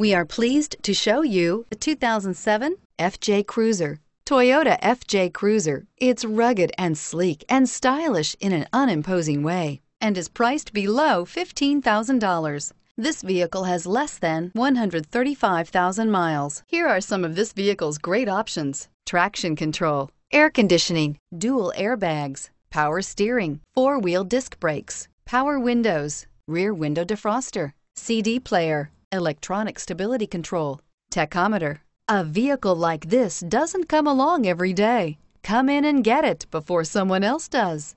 We are pleased to show you the 2007 FJ Cruiser. Toyota FJ Cruiser. It's rugged and sleek and stylish in an unimposing way and is priced below $15,000. This vehicle has less than 135,000 miles. Here are some of this vehicle's great options. Traction control, air conditioning, dual airbags, power steering, four-wheel disc brakes, power windows, rear window defroster, CD player, electronic stability control, tachometer. A vehicle like this doesn't come along every day. Come in and get it before someone else does.